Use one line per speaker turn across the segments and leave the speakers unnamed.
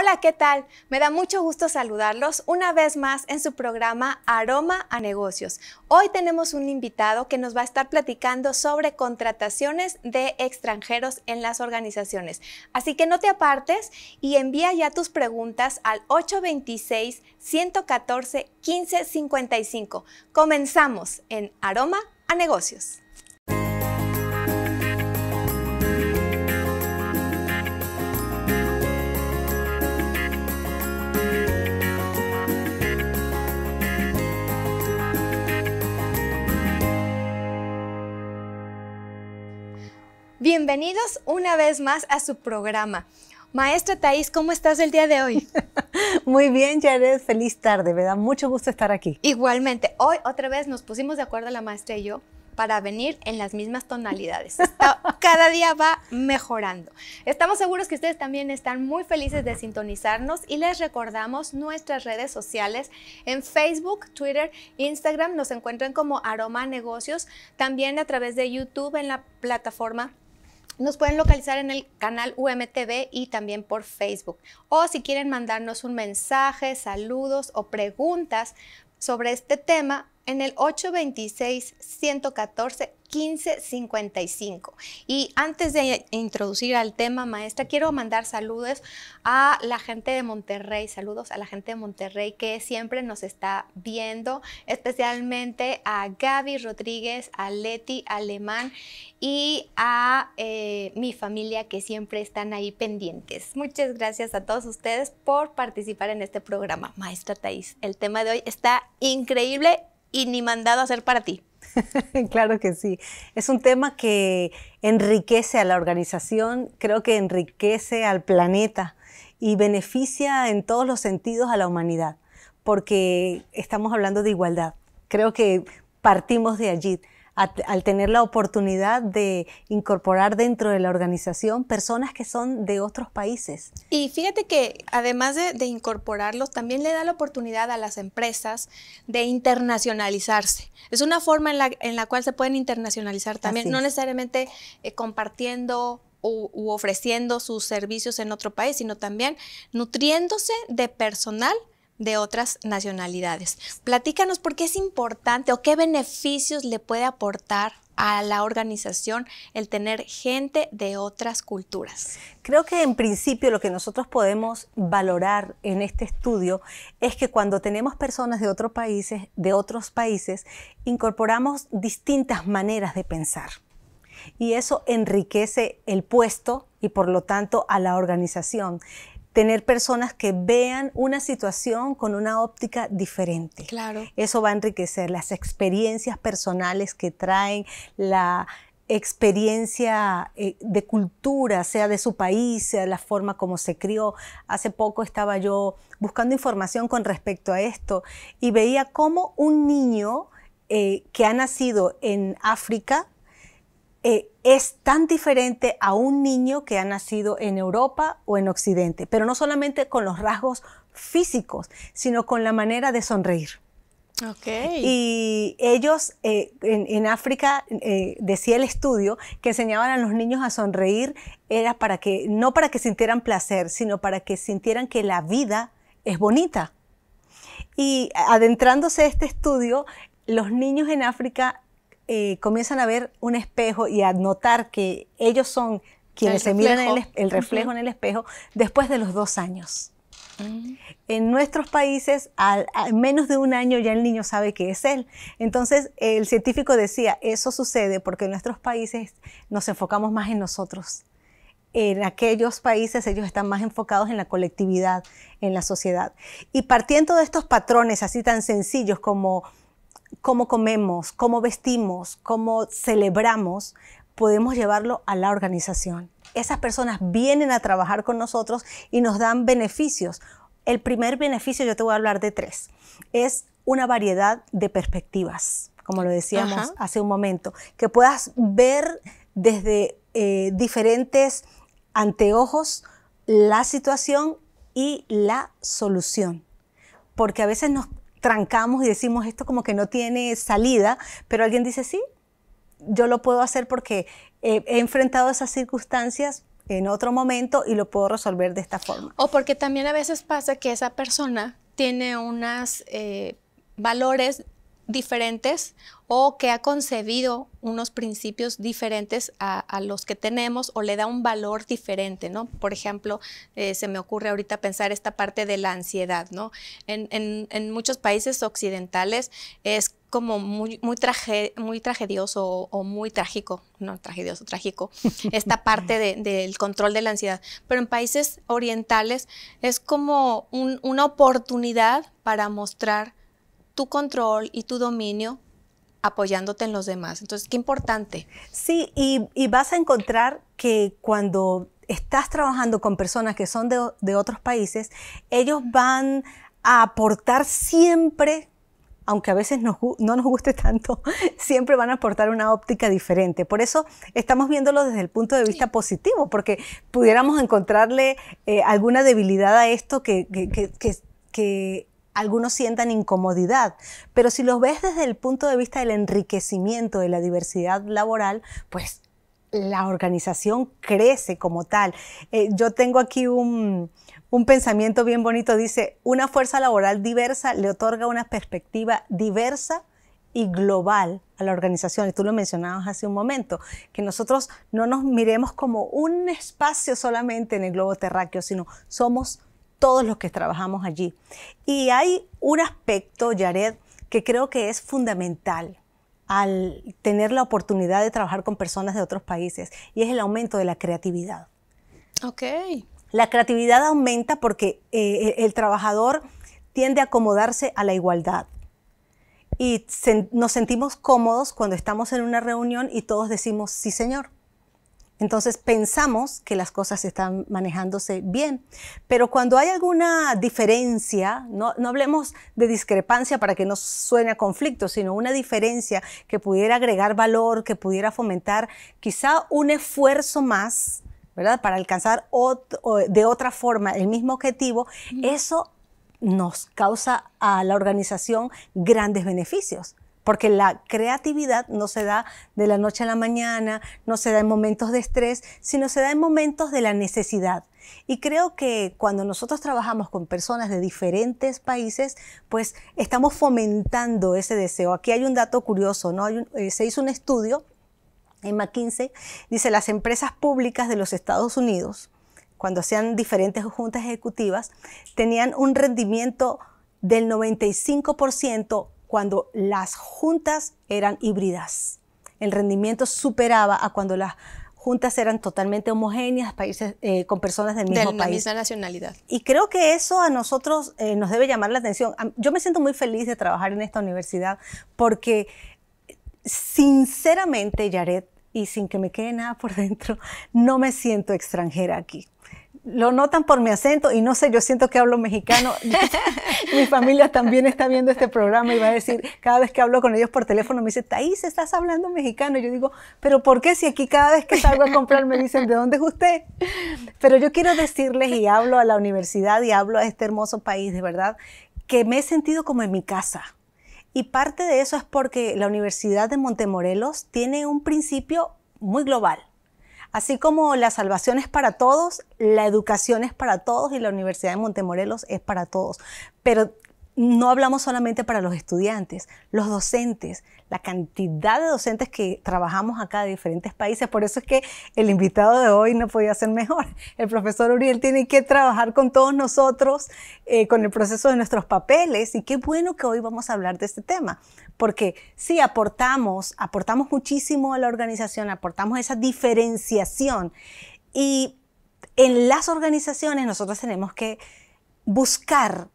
Hola, ¿qué tal? Me da mucho gusto saludarlos una vez más en su programa Aroma a Negocios. Hoy tenemos un invitado que nos va a estar platicando sobre contrataciones de extranjeros en las organizaciones. Así que no te apartes y envía ya tus preguntas al 826-114-1555. Comenzamos en Aroma a Negocios. bienvenidos una vez más a su programa. Maestra Thaís, ¿cómo estás el día de hoy? Muy bien, Jared, feliz tarde, me da mucho gusto estar aquí. Igualmente, hoy otra vez nos pusimos de acuerdo la maestra y yo para venir en las mismas tonalidades. cada día va mejorando. Estamos seguros que ustedes también están muy felices de sintonizarnos y les recordamos nuestras redes sociales en Facebook, Twitter, Instagram. Nos encuentran como Aroma Negocios, también a través de YouTube en la plataforma nos pueden localizar en el canal UMTV y también por Facebook. O si quieren mandarnos un mensaje, saludos o preguntas sobre este tema, en el 826-114-1555. Y antes de introducir al tema, maestra, quiero mandar saludos a la gente de Monterrey, saludos a la gente de Monterrey que siempre nos está viendo, especialmente a Gaby Rodríguez, a Leti Alemán y a eh, mi familia que siempre están ahí pendientes. Muchas gracias a todos ustedes por participar en este programa. Maestra Thais, el tema de hoy está increíble y ni mandado a hacer para ti.
claro que sí. Es un tema que enriquece a la organización, creo que enriquece al planeta y beneficia en todos los sentidos a la humanidad, porque estamos hablando de igualdad. Creo que partimos de allí al tener la oportunidad de incorporar dentro de la organización personas que son de otros países.
Y fíjate que además de, incorporarlos, también le da la oportunidad a las empresas de internacionalizarse. Es una forma en la, en la cual se pueden internacionalizar también, no necesariamente eh, compartiendo u, u ofreciendo sus servicios en otro país, sino también nutriéndose de personal de otras nacionalidades. Platícanos por qué es importante o qué beneficios le puede aportar a la organización el tener gente de otras culturas.
Creo que en principio lo que nosotros podemos valorar en este estudio es que cuando tenemos personas de otros países, de otros países, incorporamos distintas maneras de pensar. Y eso enriquece el puesto y por lo tanto a la organización tener personas que vean una situación con una óptica diferente. Claro. Eso va a enriquecer las experiencias personales que traen, la experiencia eh, de cultura, sea de su país, sea la forma como se crió. Hace poco estaba yo buscando información con respecto a esto y veía cómo un niño eh, que ha nacido en África, eh, es tan diferente a un niño que ha nacido en Europa o en Occidente, pero no solamente con los rasgos físicos, sino con la manera de sonreír. Okay. Y ellos eh, en, África, eh, decía el estudio, que enseñaban a los niños a sonreír era para que, no para que sintieran placer, sino para que sintieran que la vida es bonita. Y adentrándose a este estudio, los niños en África eh, comienzan a ver un espejo y a notar que ellos son quienes se miran el, reflejo en el espejo después de los dos años. Mm. En nuestros países, al, menos de un año ya el niño sabe que es él. Entonces, el científico decía, eso sucede porque en nuestros países nos enfocamos más en nosotros. En aquellos países ellos están más enfocados en la colectividad, en la sociedad. Y partiendo de estos patrones así tan sencillos como cómo comemos, cómo vestimos, cómo celebramos, podemos llevarlo a la organización. Esas personas vienen a trabajar con nosotros y nos dan beneficios. El primer beneficio, yo te voy a hablar de tres, es una variedad de perspectivas, como lo decíamos hace un momento, que puedas ver desde eh, diferentes anteojos la situación y la solución. Porque a veces nos trancamos y decimos esto como que no tiene salida, pero alguien dice, sí, yo lo puedo hacer porque he enfrentado esas circunstancias en otro momento y lo puedo resolver de esta forma.
O porque también a veces pasa que esa persona tiene unos eh, valores diferentes o que ha concebido unos principios diferentes a, los que tenemos o le da un valor diferente, ¿no? Por ejemplo, eh, se me ocurre ahorita pensar esta parte de la ansiedad, ¿no? En, muchos países occidentales es como muy, muy tragedioso o, muy trágico, no tragedioso, trágico, esta parte del control de la ansiedad. Pero en países orientales es como una oportunidad para mostrar tu control y tu dominio apoyándote en los demás. Entonces, qué importante. Sí, y,
vas a encontrar que cuando estás trabajando con personas que son de, otros países, ellos van a aportar siempre aunque a veces no nos guste tanto, siempre van a aportar una óptica diferente. Por eso estamos viéndolo desde el punto de vista positivo, porque pudiéramos encontrarle eh, alguna debilidad a esto que algunos sientan incomodidad, pero si los ves desde el punto de vista del enriquecimiento de la diversidad laboral, pues la organización crece como tal. Eh, yo tengo aquí un, un pensamiento bien bonito, dice, una fuerza laboral diversa le otorga una perspectiva diversa y global a la organización. Y tú lo mencionabas hace un momento, que nosotros no nos miremos como un espacio solamente en el globo terráqueo, sino somos todos los que trabajamos allí. Y hay un aspecto, Jared, que creo que es fundamental al tener la oportunidad de trabajar con personas de otros países y es el aumento de la creatividad. Ok. La creatividad aumenta porque eh, el trabajador tiende a acomodarse a la igualdad y nos sentimos cómodos cuando estamos en una reunión y todos decimos sí señor. Entonces pensamos que las cosas están manejándose bien, pero cuando hay alguna diferencia, no, hablemos de discrepancia para que no suene a conflicto, sino una diferencia que pudiera agregar valor, que pudiera fomentar quizá un esfuerzo más, ¿verdad? Para alcanzar de otra forma el mismo objetivo, mm. eso nos causa a la organización grandes beneficios porque la creatividad no se da de la noche a la mañana, no se da en momentos de estrés, sino se da en momentos de la necesidad. Y creo que cuando nosotros trabajamos con personas de diferentes países, pues estamos fomentando ese deseo. Aquí hay un dato curioso, ¿no? Eh, se hizo un estudio en McKinsey, dice las empresas públicas de los Estados Unidos, cuando hacían diferentes juntas ejecutivas, tenían un rendimiento del 95% cuando las juntas eran híbridas. El rendimiento superaba a cuando las juntas eran totalmente homogéneas, países eh, con personas del mismo de la misma
nacionalidad.
Y creo que eso a nosotros eh, nos debe llamar la atención. Yo me siento muy feliz de trabajar en esta universidad porque sinceramente, Yaret, y sin que me quede nada por dentro, no me siento extranjera aquí lo notan por mi acento y no sé, yo siento que hablo mexicano. mi familia también está viendo este programa y va a decir, cada vez que hablo con ellos por teléfono me dice, Taís, estás hablando mexicano. Y yo digo, pero ¿por qué si aquí cada vez que salgo a comprar me dicen, ¿de dónde es usted? Pero yo quiero decirles y hablo a la universidad y hablo a este hermoso país, de verdad, que me he sentido como en mi casa. Y parte de eso es porque la Universidad de Montemorelos tiene un principio muy global Así como la salvación es para todos, la educación es para todos y la Universidad de Montemorelos es para todos. Pero no hablamos solamente para los estudiantes, los docentes, la cantidad de docentes que trabajamos acá de diferentes países, por eso es que el invitado de hoy no podía ser mejor. El profesor Uriel tiene que trabajar con todos nosotros, eh, con el proceso de nuestros papeles, y qué bueno que hoy vamos a hablar de este tema, porque sí, aportamos, aportamos muchísimo a la organización, aportamos esa diferenciación, y en las organizaciones nosotros tenemos que buscar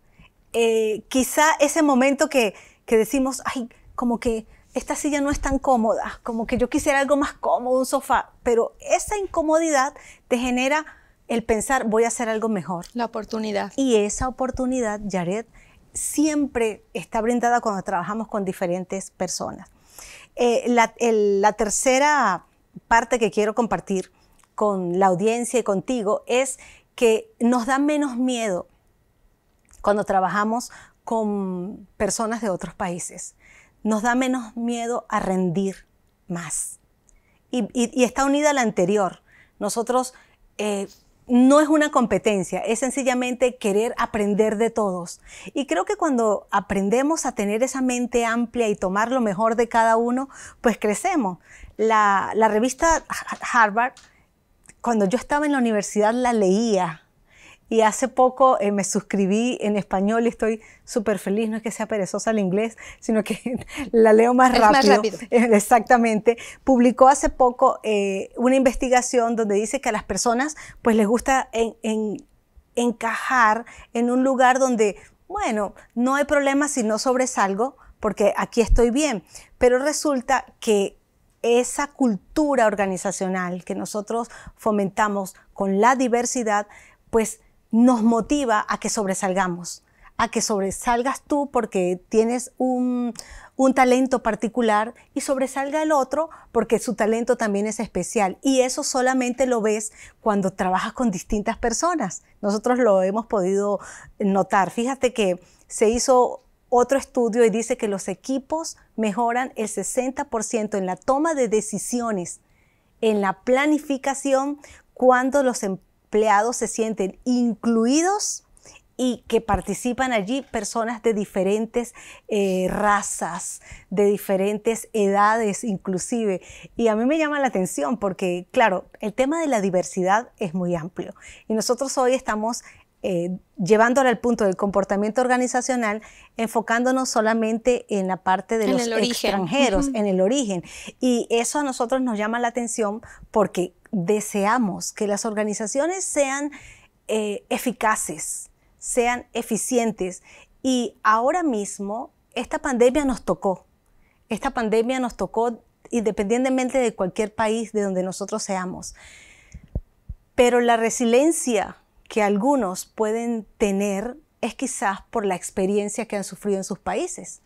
eh, quizá ese momento que, decimos, ay, como que esta silla no es tan cómoda, como que yo quisiera algo más cómodo, un sofá, pero esa incomodidad te genera el pensar, voy a hacer algo mejor. La oportunidad. Y esa oportunidad, Jared, siempre está brindada cuando trabajamos con diferentes personas. Eh, la, tercera parte que quiero compartir con la audiencia y contigo es que nos da menos miedo cuando trabajamos con personas de otros países. Nos da menos miedo a rendir más. Y, está unida a la anterior. Nosotros eh, no es una competencia, es sencillamente querer aprender de todos. Y creo que cuando aprendemos a tener esa mente amplia y tomar lo mejor de cada uno, pues crecemos. La, la revista Harvard, cuando yo estaba en la universidad, la leía y hace poco eh, me suscribí en español y estoy súper feliz. No es que sea perezosa el inglés, sino que la leo más rápido. Más rápido. Exactamente. Publicó hace poco eh, una investigación donde dice que a las personas pues les gusta encajar en un lugar donde, bueno, no hay problema si no sobresalgo, porque aquí estoy bien. Pero resulta que esa cultura organizacional que nosotros fomentamos con la diversidad, pues nos motiva a que sobresalgamos, a que sobresalgas tú porque tienes un, talento particular y sobresalga el otro porque su talento también es especial. Y eso solamente lo ves cuando trabajas con distintas personas. Nosotros lo hemos podido notar. Fíjate que se hizo otro estudio y dice que los equipos mejoran el 60% en la toma de decisiones, en la planificación, cuando los empleados se sienten incluidos y que participan allí personas de diferentes eh, razas, de diferentes edades inclusive. Y a mí me llama la atención porque, claro, el tema de la diversidad es muy amplio. Y nosotros hoy estamos eh, llevándola al punto del comportamiento organizacional, enfocándonos solamente en la parte de los extranjeros, en el origen. Y eso a nosotros nos llama la atención porque deseamos que las organizaciones sean eh, eficaces, sean eficientes. Y ahora mismo esta pandemia nos tocó. Esta pandemia nos tocó independientemente de cualquier país de donde nosotros seamos. Pero la resiliencia que algunos pueden tener es quizás por la experiencia que han sufrido en sus países.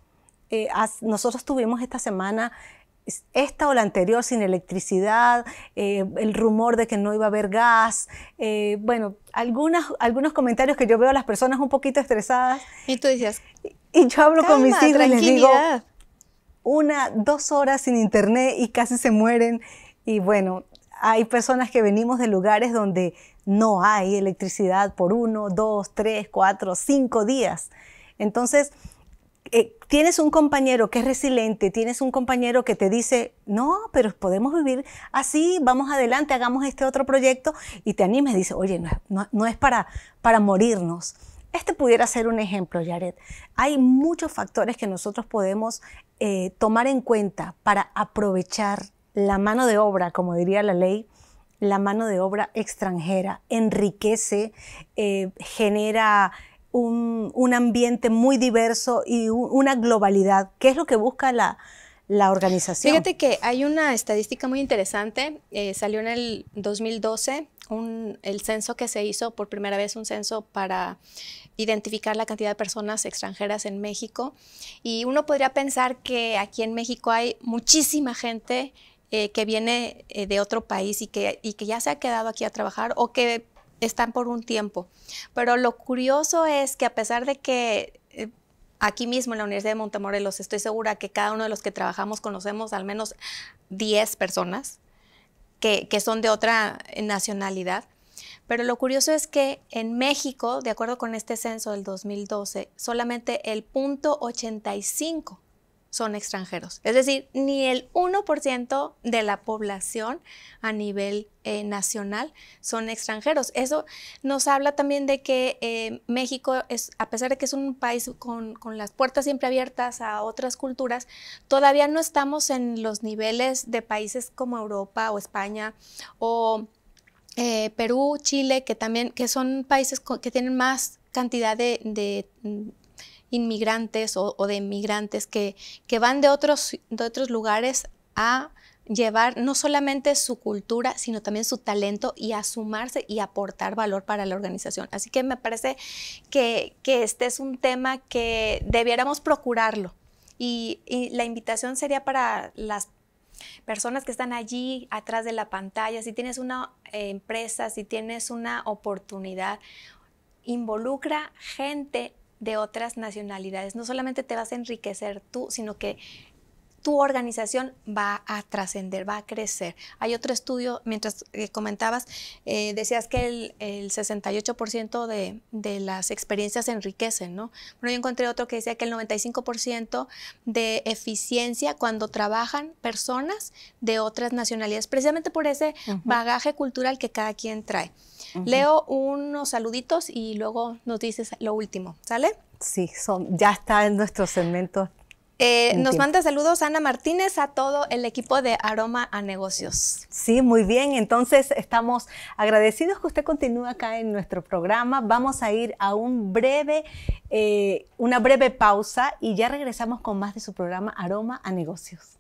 Eh, nosotros tuvimos esta semana esta o la anterior sin electricidad, eh, el rumor de que no iba a haber gas, eh, bueno, algunas, algunos comentarios que yo veo a las personas un poquito estresadas. Y tú decías, y yo hablo con mis hijos les digo, una, dos horas sin internet y casi se mueren. Y bueno, hay personas que venimos de lugares donde no hay electricidad por uno, dos, tres, cuatro, cinco días. Entonces, eh, tienes un compañero que es resiliente, tienes un compañero que te dice, no, pero podemos vivir así, vamos adelante, hagamos este otro proyecto, y te anima y dice, oye, no, es para, para morirnos. Este pudiera ser un ejemplo, Jared. Hay muchos factores que nosotros podemos eh, tomar en cuenta para aprovechar la mano de obra, como diría la ley, la mano de obra extranjera, enriquece, eh, genera un, ambiente muy diverso y una globalidad, ¿Qué es lo que busca la, organización. Fíjate
que hay una estadística muy interesante, eh, salió en el 2012 un, el censo que se hizo por primera vez, un censo para identificar la cantidad de personas extranjeras en México. Y uno podría pensar que aquí en México hay muchísima gente eh, que viene eh, de otro país y que, y que ya se ha quedado aquí a trabajar o que están por un tiempo. Pero lo curioso es que a pesar de que eh, aquí mismo en la Universidad de Montemorelos, estoy segura que cada uno de los que trabajamos conocemos al menos 10 personas que, que son de otra nacionalidad. Pero lo curioso es que en México, de acuerdo con este censo del 2012, solamente el punto 85 son extranjeros. Es decir, ni el 1% de la población a nivel eh, nacional son extranjeros. Eso nos habla también de que eh, México, es, a pesar de que es un país con, las puertas siempre abiertas a otras culturas, todavía no estamos en los niveles de países como Europa o España o eh, Perú, Chile, que también que son países que tienen más cantidad de inmigrantes o, de inmigrantes que, que van de otros, de otros lugares a llevar no solamente su cultura, sino también su talento y a sumarse y aportar valor para la organización. Así que me parece que, este es un tema que debiéramos procurarlo. Y, la invitación sería para las personas que están allí atrás de la pantalla, si tienes una eh, empresa, si tienes una oportunidad, involucra gente de otras nacionalidades. No solamente te vas a enriquecer tú, sino que tu organización va a trascender, va a crecer. Hay otro estudio, mientras que comentabas, eh, decías que el, 68% de, las experiencias enriquecen, ¿no? Bueno, yo encontré otro que decía que el 95% de eficiencia cuando trabajan personas de otras nacionalidades, precisamente por ese bagaje cultural que cada quien trae. Leo unos saluditos y luego nos dices lo último, ¿sale? Sí, son, ya está en nuestro segmento eh, nos manda saludos Ana Martínez a todo el equipo de Aroma a Negocios.
Sí, muy bien. Entonces estamos agradecidos que usted continúe acá en nuestro programa. Vamos a ir a un breve, eh, una breve pausa y ya regresamos con más de su programa Aroma a Negocios.